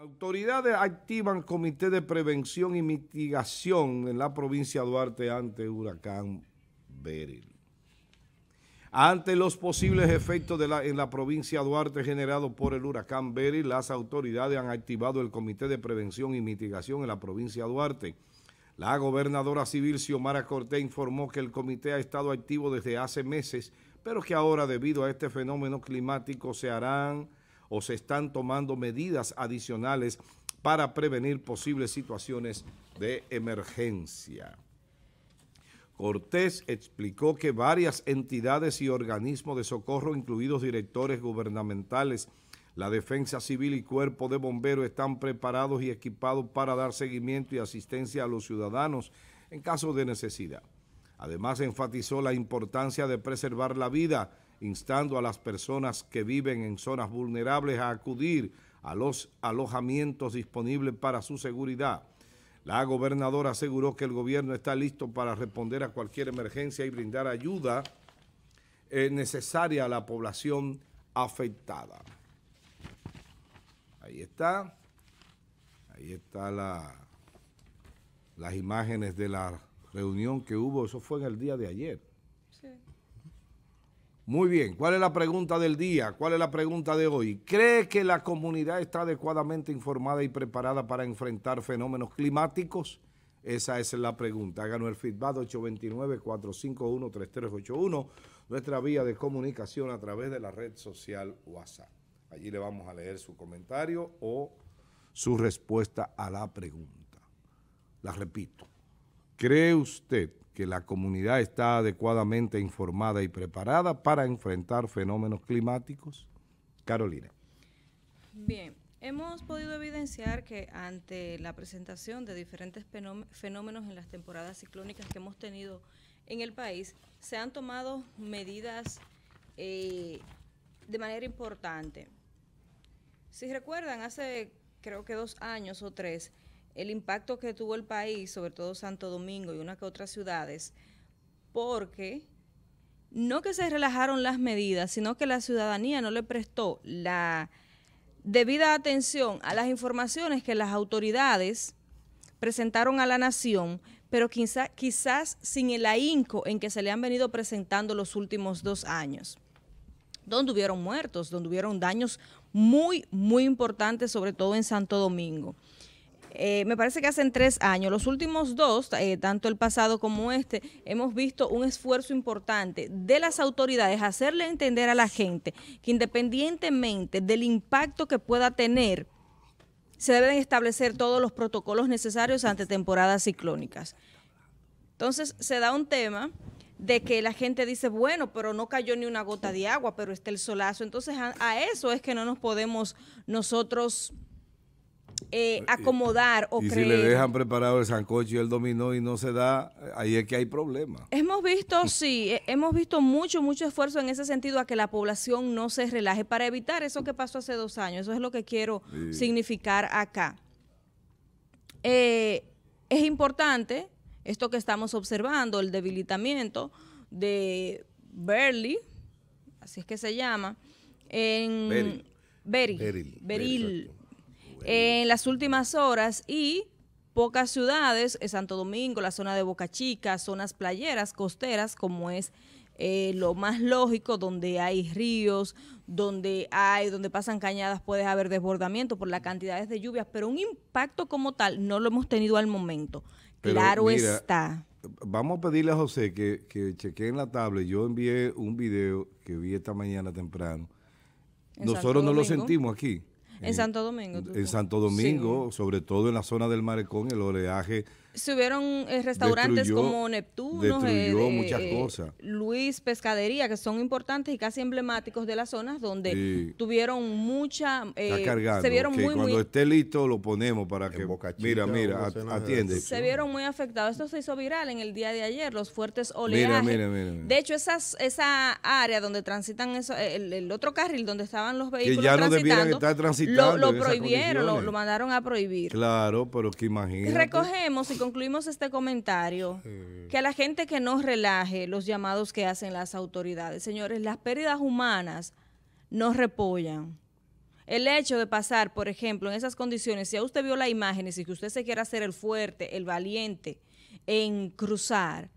Autoridades activan Comité de Prevención y Mitigación en la provincia de Duarte ante huracán Beryl. Ante los posibles efectos en la provincia de Duarte generados por el huracán Beryl, las autoridades han activado el Comité de Prevención y Mitigación en la provincia de Duarte. La gobernadora civil Xiomara Cortés informó que el comité ha estado activo desde hace meses, pero que ahora, debido a este fenómeno climático, se harán o se están tomando medidas adicionales para prevenir posibles situaciones de emergencia. Cortés explicó que varias entidades y organismos de socorro, incluidos directores gubernamentales, la Defensa Civil y Cuerpo de Bomberos están preparados y equipados para dar seguimiento y asistencia a los ciudadanos en caso de necesidad. Además, enfatizó la importancia de preservar la vida instando a las personas que viven en zonas vulnerables a acudir a los alojamientos disponibles para su seguridad. La gobernadora aseguró que el gobierno está listo para responder a cualquier emergencia y brindar ayuda eh, necesaria a la población afectada. Ahí está. Ahí están las imágenes de la reunión que hubo. Eso fue en el día de ayer. Muy bien, ¿cuál es la pregunta del día? ¿Cuál es la pregunta de hoy? ¿Cree que la comunidad está adecuadamente informada y preparada para enfrentar fenómenos climáticos? Esa es la pregunta. Háganos el feedback 829-451-3381, nuestra vía de comunicación a través de la red social WhatsApp. Allí le vamos a leer su comentario o su respuesta a la pregunta. La repito. ¿Cree usted que la comunidad está adecuadamente informada y preparada para enfrentar fenómenos climáticos? Carolina. Bien, hemos podido evidenciar que ante la presentación de diferentes fenómenos en las temporadas ciclónicas que hemos tenido en el país, se han tomado medidas eh, de manera importante. Si recuerdan, hace creo que dos años o tres, el impacto que tuvo el país, sobre todo Santo Domingo y unas que otras ciudades, porque no que se relajaron las medidas, sino que la ciudadanía no le prestó la debida atención a las informaciones que las autoridades presentaron a la nación, pero quizá, quizás sin el ahínco en que se le han venido presentando los últimos dos años, donde hubieron muertos, donde hubieron daños muy, muy importantes, sobre todo en Santo Domingo. Eh, me parece que hacen tres años, los últimos dos, eh, tanto el pasado como este, hemos visto un esfuerzo importante de las autoridades hacerle entender a la gente que independientemente del impacto que pueda tener, se deben establecer todos los protocolos necesarios ante temporadas ciclónicas. Entonces se da un tema de que la gente dice, bueno, pero no cayó ni una gota de agua, pero está el solazo. Entonces a eso es que no nos podemos nosotros eh, eh, acomodar o y si le dejan preparado el sancocho y el dominó y no se da, ahí es que hay problemas Hemos visto, sí, eh, hemos visto mucho, mucho esfuerzo en ese sentido a que la población no se relaje para evitar eso que pasó hace dos años. Eso es lo que quiero significar acá. es importante esto que estamos observando, el debilitamiento de Berly, así es que se llama, en Beryl. Beril. Beril en las últimas horas y pocas ciudades, eh, Santo Domingo, la zona de Boca Chica, zonas playeras, costeras, como es eh, lo más lógico, donde hay ríos, donde hay, donde pasan cañadas, puede haber desbordamiento por las cantidades de lluvias, pero un impacto como tal no lo hemos tenido al momento. claro está. Vamos a pedirle a José que, que en la tabla Yo envié un video que vi esta mañana temprano. Nosotros no lo sentimos aquí. En Santo Domingo. En Santo Domingo, sobre todo en la zona del marecón, el oleaje se hubieron eh, restaurantes como Neptuno, eh, eh, Luis Pescadería, que son importantes y casi emblemáticos de las zonas donde tuvieron mucha... Cargando, se vieron muy, cuando esté listo lo ponemos para que... mira, mira, atiende. Se vieron muy afectados. Esto se hizo viral en el día de ayer, los fuertes oleajes. de hecho, esas, esa área donde transitan el, otro carril donde estaban los vehículos que ya no transitando. Lo, prohibieron, lo, mandaron a prohibir. Claro, pero que imagínate. Recogemos y concluimos este comentario, que a la gente que no relaje los llamados que hacen las autoridades, señores, las pérdidas humanas nos repollan. El hecho de pasar, por ejemplo, en esas condiciones, si usted vio las imágenes y que usted se quiera hacer el fuerte, el valiente en cruzar,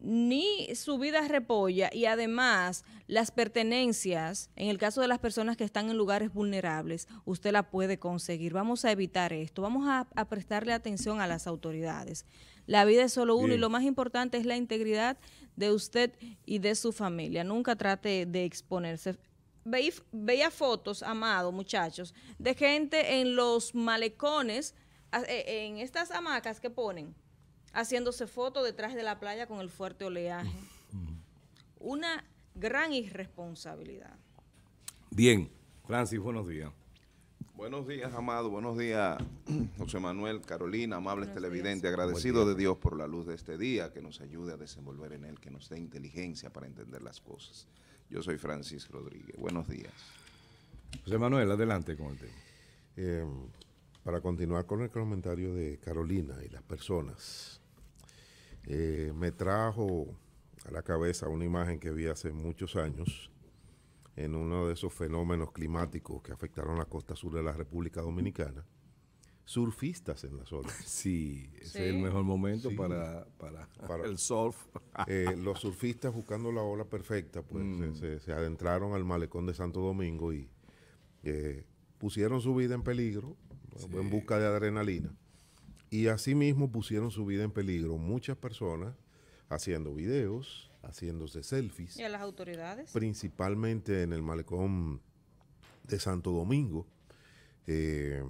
ni su vida repolla y además las pertenencias, en el caso de las personas que están en lugares vulnerables, usted la puede conseguir. Vamos a evitar esto, vamos a, prestarle atención a las autoridades. La vida es solo uno y lo más importante es la integridad de usted y de su familia. Nunca trate de exponerse. veía fotos, amado muchachos, de gente en los malecones, e, en estas hamacas que ponen haciéndose foto detrás de la playa con el fuerte oleaje. Una gran irresponsabilidad. Bien, Francis, buenos días. Buenos días, Amado. Buenos días, José Manuel, Carolina, amables televidentes. Agradecido de Dios por la luz de este día, que nos ayude a desenvolver en él, que nos dé inteligencia para entender las cosas. Yo soy Francis Rodríguez. Buenos días. José Manuel, adelante con el tema. Eh, para continuar con el comentario de Carolina y las personas, eh, me trajo a la cabeza una imagen que vi hace muchos años en uno de esos fenómenos climáticos que afectaron la costa sur de la República Dominicana. Surfistas en la zona. Sí, ese es el mejor momento para, para, el surf. Eh, los surfistas buscando la ola perfecta, pues se, mm. adentraron al malecón de Santo Domingo y eh, pusieron su vida en peligro en busca de adrenalina. Y asimismo pusieron su vida en peligro muchas personas haciendo videos, haciéndose selfies. ¿Y a las autoridades? Principalmente en el malecón de Santo Domingo. Eh,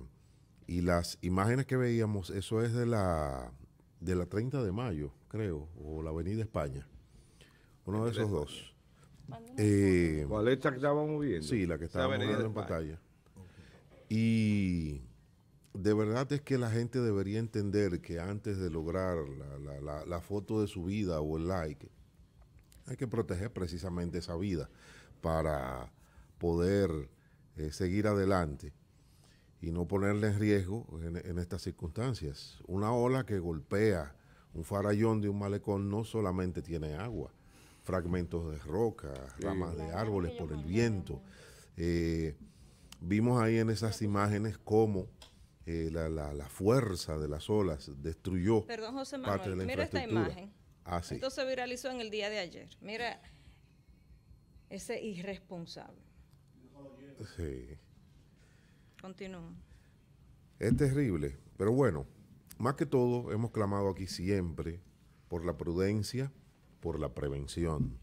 y las imágenes que veíamos, eso es de la, de la 30 de mayo, creo, o la Avenida España. Uno de esos dos. Eh, ¿Cuál es la que estábamos viendo? Sí, la que estaba en pantalla. Y de verdad es que la gente debería entender que antes de lograr la, foto de su vida o el like, hay que proteger precisamente esa vida para poder eh, seguir adelante y no ponerle en riesgo en, estas circunstancias. Una ola que golpea un farallón de un malecón no solamente tiene agua, fragmentos de roca, ramas de árboles por el viento. Eh, vimos ahí en esas imágenes cómo eh, la, la, fuerza de las olas destruyó Perdón, José Manuel, mira esta imagen. Ah, Esto se viralizó en el día de ayer. Mira ese irresponsable. Sí. Continúa. Es terrible, pero bueno, más que todo hemos clamado aquí siempre por la prudencia, por la prevención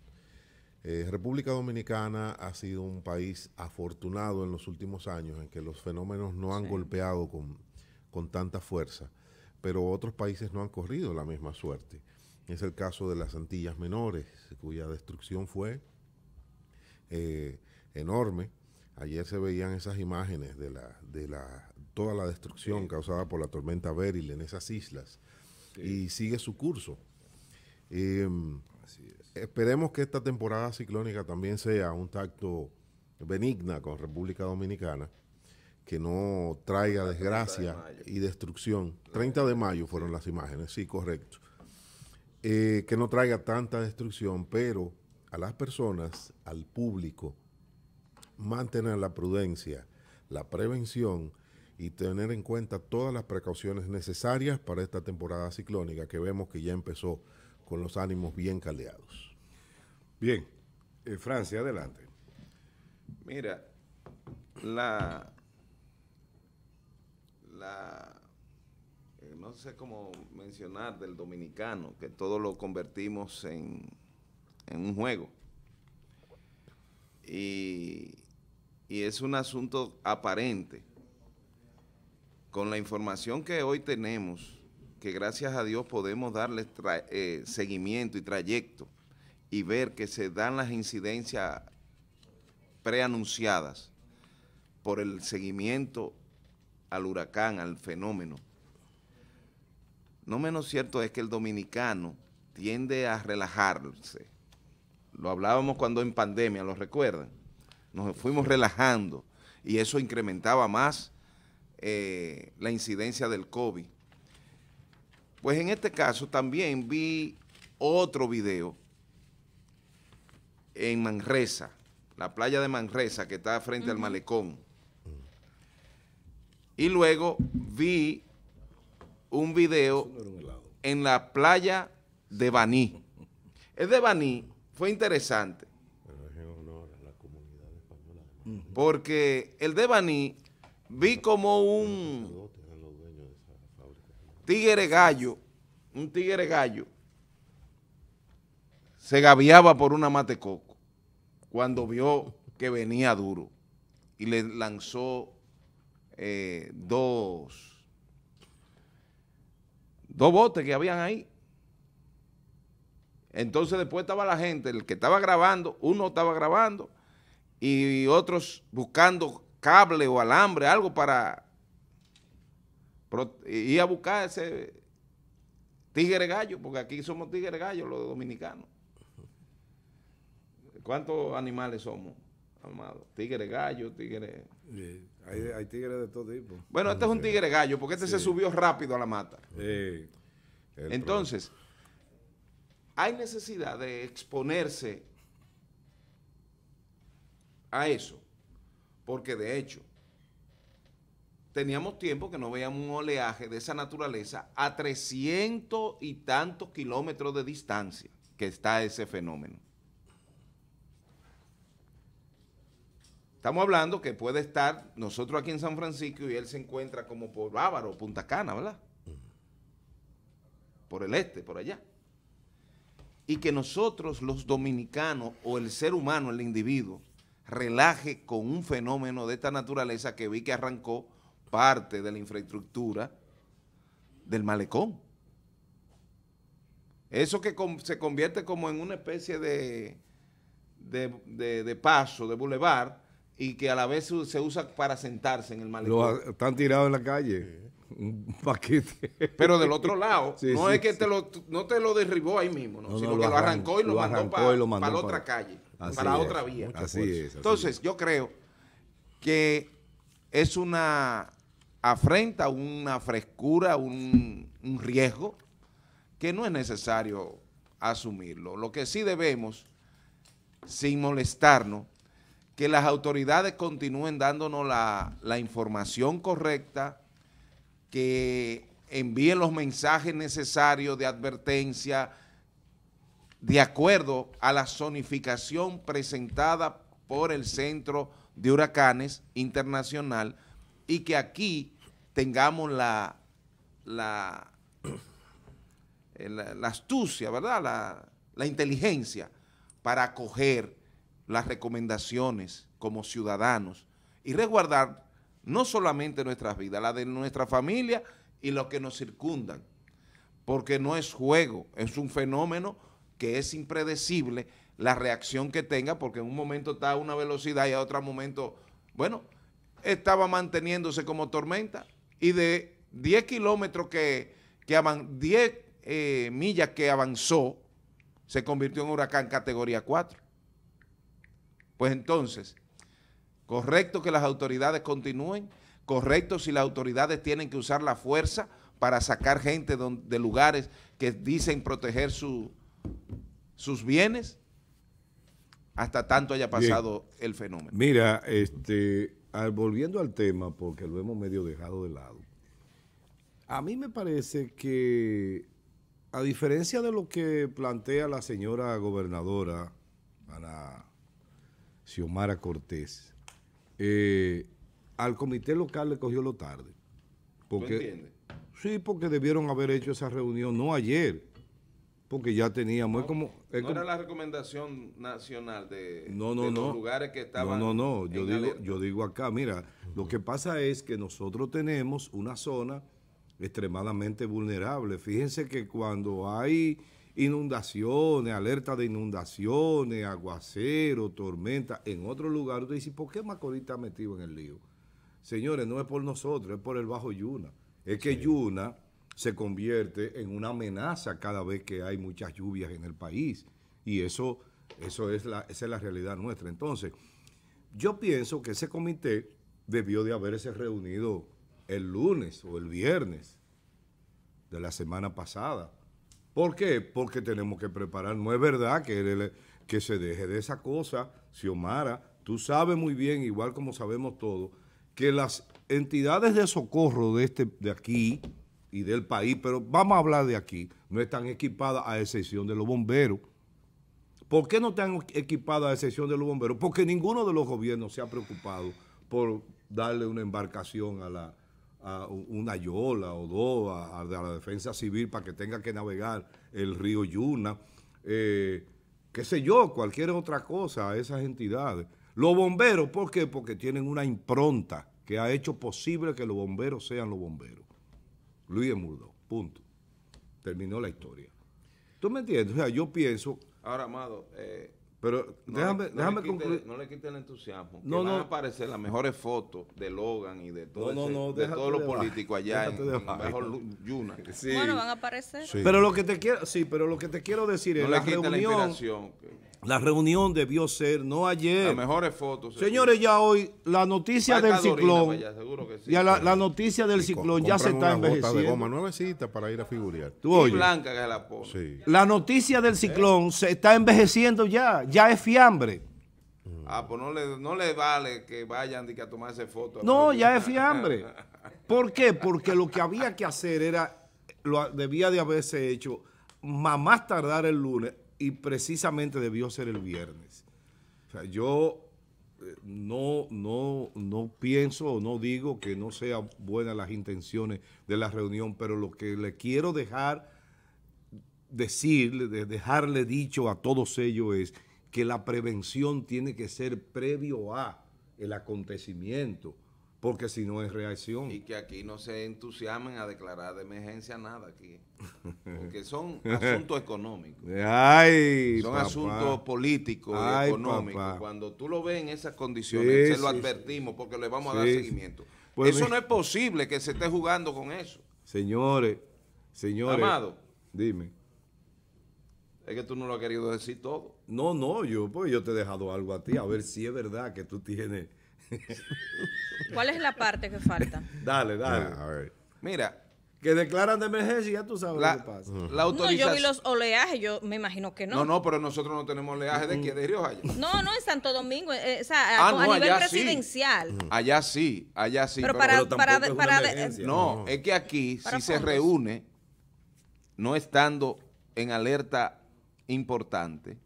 eh, República Dominicana ha sido un país afortunado en los últimos años en que los fenómenos no han golpeado con, tanta fuerza, pero otros países no han corrido la misma suerte. Es el caso de las Antillas Menores, cuya destrucción fue eh, enorme. Ayer se veían esas imágenes de la, de la toda la destrucción causada por la tormenta Beryl en esas islas y sigue su curso. Em, Así es. Esperemos que esta temporada ciclónica también sea un tacto benigna con República Dominicana, que no traiga desgracia y destrucción. 30 de mayo fueron las imágenes, sí, correcto. Eh, que no traiga tanta destrucción, pero a las personas, al público, mantener la prudencia, la prevención y tener en cuenta todas las precauciones necesarias para esta temporada ciclónica que vemos que ya empezó con los ánimos bien caleados Bien, eh, Francia, adelante. Mira, la, eh, no sé cómo mencionar del dominicano, que todo lo convertimos en, un juego. Y, y es un asunto aparente. Con la información que hoy tenemos, que gracias a Dios podemos darle eh, seguimiento y trayecto y ver que se dan las incidencias preanunciadas por el seguimiento al huracán, al fenómeno, no menos cierto es que el dominicano tiende a relajarse. Lo hablábamos cuando en pandemia, ¿lo recuerdan? Nos fuimos relajando y eso incrementaba más eh, la incidencia del COVID. Pues en este caso también vi otro video en Manresa, la playa de Manresa que está frente al malecón. Mm. Y luego vi un video en la playa de Baní. El de Baní fue interesante. Porque el de Baní vi como un tigre gallo, un tigre gallo, se gaviaba por una matecoco cuando vio que venía duro y le lanzó eh, dos, dos botes que habían ahí. Entonces después estaba la gente, el que estaba grabando, uno estaba grabando y otros buscando cable o alambre, algo para ir a buscar ese tigre gallo, porque aquí somos tigre gallo los dominicanos. ¿Cuántos animales somos, Amado? Tigre, gallo, tigre. Hay, tigres de todo tipo. Bueno, este es un tigre gallo, porque este se subió rápido a la mata. Entonces, hay necesidad de exponerse a eso, porque de hecho, teníamos tiempo que no veíamos un oleaje de esa naturaleza a 300 y tantos kilómetros de distancia que está ese fenómeno. Estamos hablando que puede estar nosotros aquí en San Francisco y él se encuentra como por Bávaro, Punta Cana, ¿verdad? Mm. Por el este, por allá. Y que nosotros los dominicanos o el ser humano, el individuo, relaje con un fenómeno de esta naturaleza que vi que arrancó parte de la infraestructura del malecón. Eso que se convierte como en una especie de, de, paso, de bulevar, y que a la vez se usa para sentarse en el malecón. Lo, están tirados en la calle. Un paquete. Pero del otro lado, no es que te lo, no te lo derribó ahí mismo, sino que lo arrancó, y lo, mandó para, la otra calle, para la otra vía. Así es, Entonces, yo creo que es una afrenta, una frescura, un riesgo que no es necesario asumirlo. Lo que sí debemos, sin molestarnos, que las autoridades continúen dándonos la, información correcta, que envíen los mensajes necesarios de advertencia de acuerdo a la zonificación presentada por el Centro de Huracanes Internacional y que aquí tengamos la, la, astucia, ¿verdad? La, la inteligencia para acoger las recomendaciones como ciudadanos y resguardar no solamente nuestras vidas, la de nuestra familia y los que nos circundan, porque no es juego, es un fenómeno que es impredecible la reacción que tenga, porque en un momento está a una velocidad y a otro momento, bueno, estaba manteniéndose como tormenta y de 10 kilómetros que, que 10 eh, millas que avanzó, se convirtió en huracán categoría 4. Pues entonces, correcto que las autoridades continúen, correcto si las autoridades tienen que usar la fuerza para sacar gente de lugares que dicen proteger sus bienes, hasta tanto haya pasado el fenómeno. Mira, este, volviendo al tema, porque lo hemos medio dejado de lado, a mí me parece que, a diferencia de lo que plantea la señora gobernadora, Ana Xiomara Cortés, eh, al comité local le cogió lo tarde. Porque, ¿Tú Sí, porque debieron haber hecho esa reunión, no ayer, porque ya teníamos... como, era la recomendación nacional de, los lugares que estaban... No, no, no, yo digo, yo digo acá, mira, lo que pasa es que nosotros tenemos una zona extremadamente vulnerable. Fíjense que cuando hay inundaciones, alerta de inundaciones, aguacero, tormenta, en otro lugar. Usted dice, ¿por qué Macorís está metido en el lío? Señores, no es por nosotros, es por el Bajo Yuna. Es que Yuna se convierte en una amenaza cada vez que hay muchas lluvias en el país. Y eso, eso es esa es la realidad nuestra. Entonces, yo pienso que ese comité debió de haberse reunido el lunes o el viernes de la semana pasada ¿Por qué? Porque tenemos que preparar. No es verdad que, se deje de esa cosa, Xiomara. Tú sabes muy bien, igual como sabemos todos, que las entidades de socorro de, este, de aquí y del país, pero vamos a hablar de aquí, no están equipadas a excepción de los bomberos. ¿Por qué no están equipadas a excepción de los bomberos? Porque ninguno de los gobiernos se ha preocupado por darle una embarcación a la, una yola o dos a, la defensa civil para que tenga que navegar el río Yuna, eh, qué sé yo, cualquier otra cosa a esas entidades. Los bomberos, ¿por qué? Porque tienen una impronta que ha hecho posible que los bomberos sean los bomberos. Luis Murdo, punto. Terminó la historia. ¿Tú me entiendes? O sea, yo pienso... Ahora, Amado, eh, pero déjame, le, déjame concluir. Quite, no le quiten el entusiasmo. que no. Van a aparecer las mejores fotos de Logan y de todo de todos los políticos allá mejor Yuna. Bueno, van a aparecer. Pero lo que te quiero, sí, pero lo que te quiero decir es la reunión. La reunión debió ser, no ayer. Las mejores fotos. Señores, ya hoy la noticia del ciclón. ya la, noticia del ciclón ya se está envejeciendo. de goma nuevecita para ir a figurar. blanca que la noticia del ciclón se está envejeciendo ya. Ya es fiambre. Mm. Ah, pues no le, vale que vayan que a tomarse fotos. No, ya es fiambre. ¿Por qué? Porque lo que había que hacer era, lo debía de haberse hecho, más tardar el lunes, y precisamente debió ser el viernes. yo eh, no, no, no pienso o no digo que no sean buenas las intenciones de la reunión, pero lo que le quiero dejar decir, dejarle dicho a todos ellos es que la prevención tiene que ser previo a el acontecimiento. Porque si no es reacción. Y que aquí no se entusiasmen a declarar de emergencia nada aquí. Porque son asuntos económicos. Ay, son asuntos políticos y económicos. Cuando tú lo ves en esas condiciones, se lo advertimos porque le vamos a dar seguimiento. Pues eso no es posible que se esté jugando con eso. Señores, señores. Amado. Dime. Es que tú no lo has querido decir todo. No, no, yo, pues yo te he dejado algo a ti, a ver si es verdad que tú tienes ¿Cuál es la parte que falta? Dale, ah, dale. Mira. Que declaran de emergencia ya tú sabes lo que pasa. No, yo vi los oleajes, yo me imagino que no. No, no, pero nosotros no tenemos oleajes de aquí, de Río No, no, en Santo Domingo, eh, o sea, ah, a, nivel presidencial. Allá sí, allá sí. Pero, para... no, es que aquí, si se reúne, no estando en alerta importante,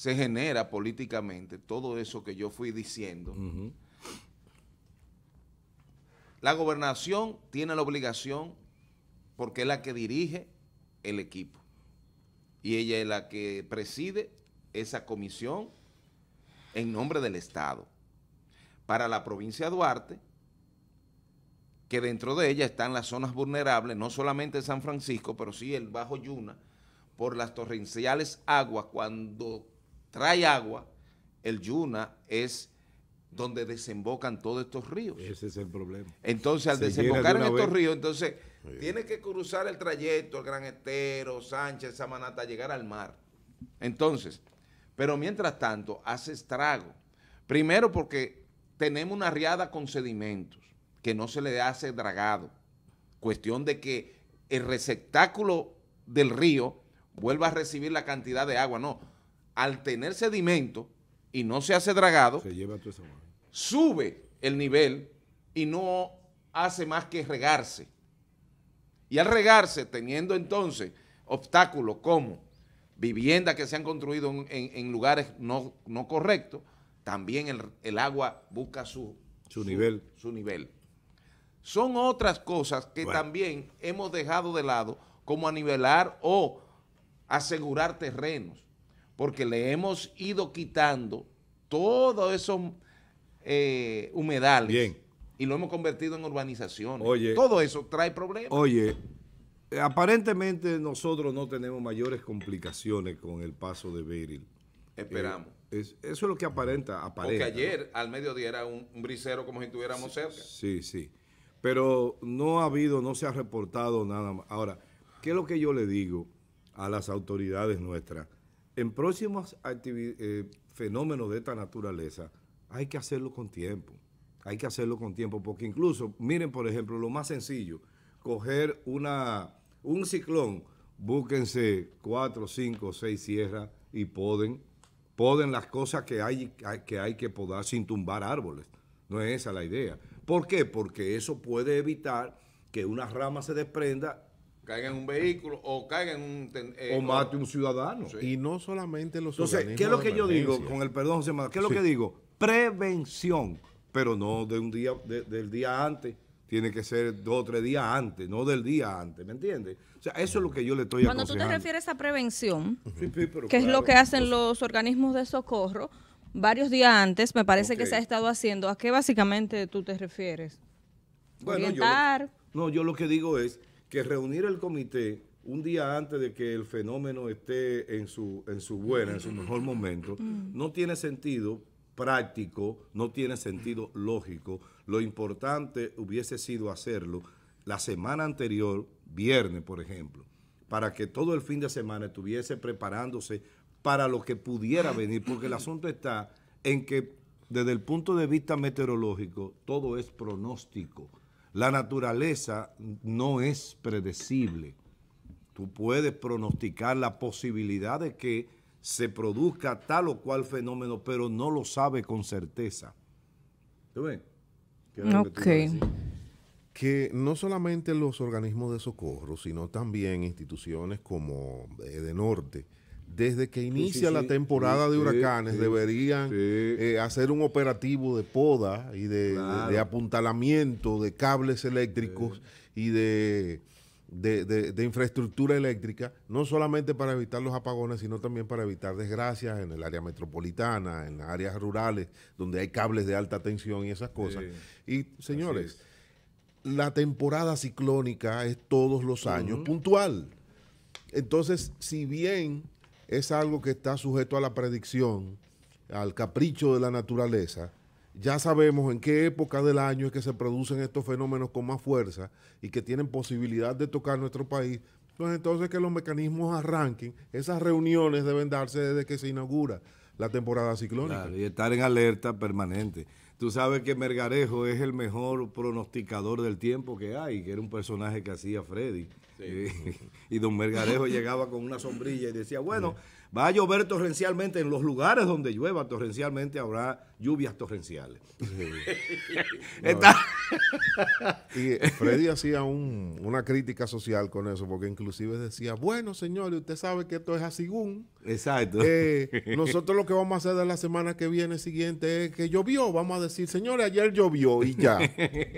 se genera políticamente todo eso que yo fui diciendo. La gobernación tiene la obligación porque es la que dirige el equipo y ella es la que preside esa comisión en nombre del Estado. Para la provincia de Duarte, que dentro de ella están las zonas vulnerables, no solamente San Francisco, pero sí el Bajo Yuna, por las torrenciales aguas cuando trae agua, el Yuna es donde desembocan todos estos ríos. Ese es el problema. Entonces, al desembocar en estos ríos, entonces, tiene que cruzar el trayecto, el Gran Estero, Sánchez, Samanata, llegar al mar. Entonces, pero mientras tanto, hace estrago. Primero porque tenemos una riada con sedimentos, que no se le hace dragado. Cuestión de que el receptáculo del río vuelva a recibir la cantidad de agua. No, al tener sedimento y no se hace dragado, sube el nivel y no hace más que regarse. Y al regarse, teniendo entonces obstáculos como viviendas que se han construido en, lugares no, correctos, también el, agua busca su, su, nivel. su nivel. Son otras cosas que también hemos dejado de lado, como a nivelar o asegurar terrenos porque le hemos ido quitando todo esos eh, humedales Bien. y lo hemos convertido en urbanización. Oye, Todo eso trae problemas. Oye, eh, aparentemente nosotros no tenemos mayores complicaciones con el paso de Beryl. Esperamos. Eh, eso es lo que aparenta, Porque ayer al mediodía era un, brisero como si estuviéramos cerca. Sí, sí. Pero no ha habido, no se ha reportado nada más. Ahora, ¿qué es lo que yo le digo a las autoridades nuestras? en próximos eh, fenómenos de esta naturaleza hay que hacerlo con tiempo. Hay que hacerlo con tiempo, porque incluso, miren, por ejemplo, lo más sencillo, coger una, un ciclón, búsquense cuatro, cinco, seis sierras y pueden las cosas que hay, que hay que podar sin tumbar árboles. No es esa la idea. ¿Por qué? Porque eso puede evitar que una rama se desprenda caiga en un vehículo o caiga en un... Eh, o mate un ciudadano. Y no solamente los Entonces, ¿qué es lo que yo digo? Con el perdón, José Manuel, ¿qué es lo que digo? Prevención, pero no de un día, del día antes. Tiene que ser dos o tres días antes, no del día antes, ¿me entiendes? O sea, eso es lo que yo le estoy Cuando tú te refieres a prevención, sí, que es lo que hacen los organismos de socorro, varios días antes, me parece que se ha estado haciendo. ¿A qué básicamente tú te refieres? Bueno, no, yo lo que digo es que reunir el comité un día antes de que el fenómeno esté en su, en su buena, en su mejor momento, mm. no tiene sentido práctico, no tiene sentido lógico. Lo importante hubiese sido hacerlo la semana anterior, viernes, por ejemplo, para que todo el fin de semana estuviese preparándose para lo que pudiera venir, porque el asunto está en que desde el punto de vista meteorológico todo es pronóstico la naturaleza no es predecible. Tú puedes pronosticar la posibilidad de que se produzca tal o cual fenómeno, pero no lo sabe con certeza. ¿Tú ves? Okay. Que, no solamente los organismos de socorro, sino también instituciones como eh, de Norte, desde que inicia la temporada de huracanes deberían eh, hacer un operativo de poda y de, apuntalamiento de cables eléctricos y de, de, infraestructura eléctrica, no solamente para evitar los apagones, sino también para evitar desgracias en el área metropolitana, en las áreas rurales, donde hay cables de alta tensión y esas cosas. Y señores, la temporada ciclónica es todos los años puntual. Entonces, si bien es algo que está sujeto a la predicción, al capricho de la naturaleza. Ya sabemos en qué época del año es que se producen estos fenómenos con más fuerza y que tienen posibilidad de tocar nuestro país. Pues entonces que los mecanismos arranquen, esas reuniones deben darse desde que se inaugura la temporada ciclónica. y estar en alerta permanente. Tú sabes que Mergarejo es el mejor pronosticador del tiempo que hay, que era un personaje que hacía Freddy. Eh, y don Mergarejo llegaba con una sombrilla y decía, bueno, Va a llover torrencialmente en los lugares donde llueva torrencialmente habrá lluvias torrenciales. y eh, Freddy hacía una crítica social con eso, porque inclusive decía, bueno señores, usted sabe que esto es así. Exacto. Eh, nosotros lo que vamos a hacer de la semana que viene siguiente es que llovió, vamos a decir, señores, ayer llovió y ya.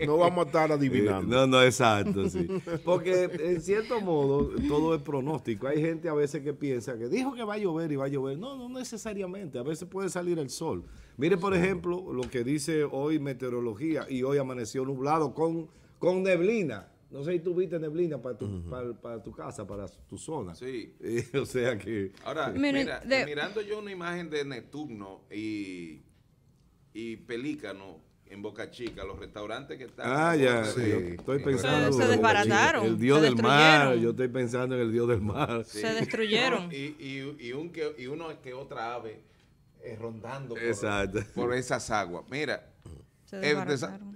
No vamos a estar eh, adivinando. No, no, exacto, sí. Porque en cierto modo todo es pronóstico. Hay gente a veces que piensa que dijo que va a llover y va a llover. No, no necesariamente. A veces puede salir el sol. Mire, por ejemplo, lo que dice hoy meteorología y hoy amaneció nublado con, con neblina. No sé si tú viste neblina para tu, para, tu casa, para tu zona. Sí. o sea que... Ahora, mirando yo una imagen de Neptuno y, y Pelícano, en Boca Chica, los restaurantes que están. Ah, ya, estoy pensando. Se, desbarataron. El dios del mar. Yo estoy pensando en el dios del mar. Se destruyeron. y, y, y, uno que otra ave eh, rondando por, esas aguas. Mira, es,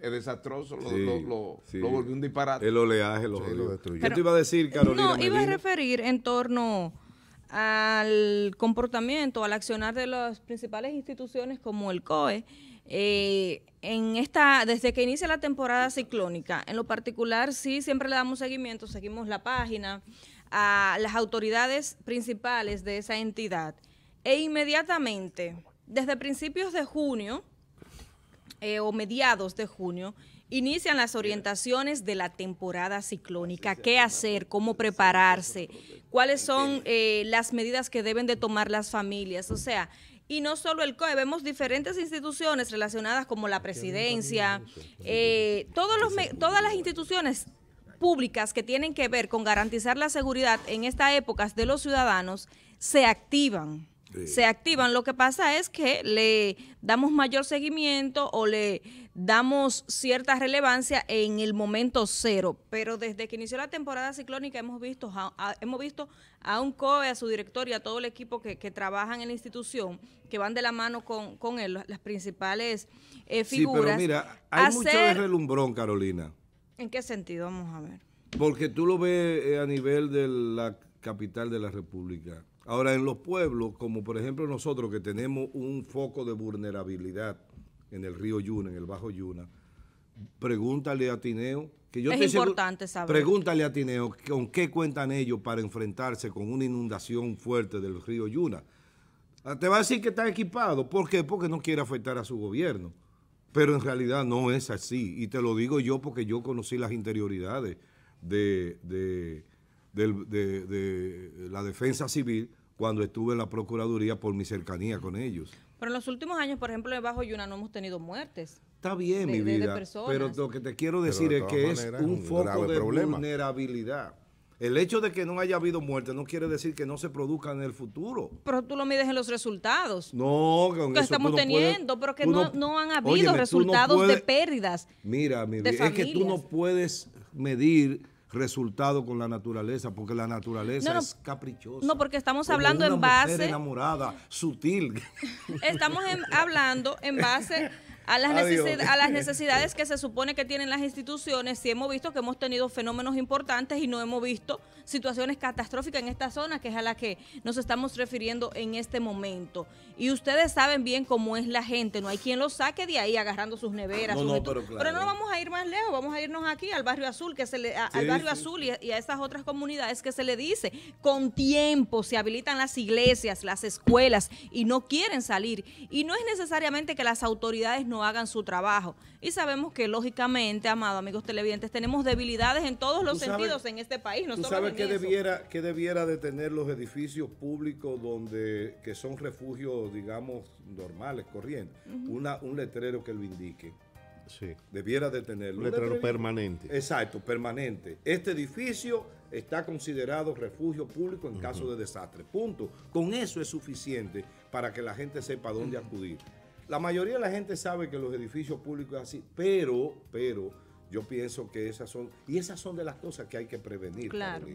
desastroso, lo, volvió un disparate. El oleaje lo, destruyó. Yo iba a decir, Carolina. No, iba a referir en torno al comportamiento, al accionar de las principales instituciones como el COE eh, en esta, desde que inicia la temporada ciclónica, en lo particular sí siempre le damos seguimiento, seguimos la página a las autoridades principales de esa entidad. E inmediatamente, desde principios de junio eh, o mediados de junio, inician las orientaciones de la temporada ciclónica. ¿Qué hacer? ¿Cómo prepararse? ¿Cuáles son eh, las medidas que deben de tomar las familias? O sea, y no solo el COE, vemos diferentes instituciones relacionadas como la presidencia, eh, todas las instituciones públicas que tienen que ver con garantizar la seguridad en estas épocas de los ciudadanos se activan. Se activan. Lo que pasa es que le damos mayor seguimiento o le damos cierta relevancia en el momento cero, pero desde que inició la temporada ciclónica hemos visto a, hemos visto a un COE, a su director y a todo el equipo que, trabajan en la institución, que van de la mano con, él, las principales figuras. Eh, sí, pero mira, hay mucho de relumbrón, Carolina. ¿En qué sentido? Vamos a ver. Porque tú lo ves eh, a nivel de la capital de la República. Ahora, en los pueblos, como por ejemplo nosotros que tenemos un foco de vulnerabilidad, en el río Yuna, en el Bajo Yuna, pregúntale a Tineo. Que yo es te importante Pregúntale a Tineo con qué cuentan ellos para enfrentarse con una inundación fuerte del río Yuna. Ah, te va a decir que está equipado. ¿Por qué? Porque no quiere afectar a su gobierno. Pero en realidad no es así. Y te lo digo yo porque yo conocí las interioridades de, de la defensa civil cuando estuve en la Procuraduría por mi cercanía con ellos. Pero en los últimos años, por ejemplo, debajo Bajo Yuna no hemos tenido muertes. Está bien, mi vida. pero lo que te quiero decir es que es un, foco de problema. vulnerabilidad. El hecho de que no haya habido muertes no quiere decir que no se produzcan en el futuro. Pero tú lo mides en los resultados. No, con que eso estamos teniendo, pero que no, han habido resultados de pérdidas. Mira, mi vida, es que tú no puedes medir resultado con la naturaleza, porque la naturaleza es caprichosa. No, porque estamos hablando en base. Mujer enamorada, sutil. Estamos hablando en base. A las, a las necesidades que se supone que tienen las instituciones, Si hemos visto que hemos tenido fenómenos importantes y no hemos visto situaciones catastróficas en esta zona, que es a la que nos estamos refiriendo en este momento. Y ustedes saben bien cómo es la gente, no hay quien lo saque de ahí agarrando sus neveras. pero, pero no vamos a ir más lejos, vamos a irnos aquí al barrio azul, que se le, al barrio azul y a, esas otras comunidades que se le dice, con tiempo se habilitan las iglesias, las escuelas y no quieren salir. Y no es necesariamente que las autoridades no hagan su trabajo. Y sabemos que lógicamente, amado amigos televidentes, tenemos debilidades en todos los sentidos en este país. No sabes qué debiera, que debiera de tener los edificios públicos donde que son refugios, digamos, normales, corrientes? Una, un letrero que lo indique Debiera de tenerlo. Un permanente. Exacto, permanente. Este edificio está considerado refugio público en caso de desastre. Punto. Con eso es suficiente para que la gente sepa dónde acudir. La mayoría de la gente sabe que los edificios públicos es así, pero, pero yo pienso que esas son, y esas son de las cosas que hay que prevenir. Claro.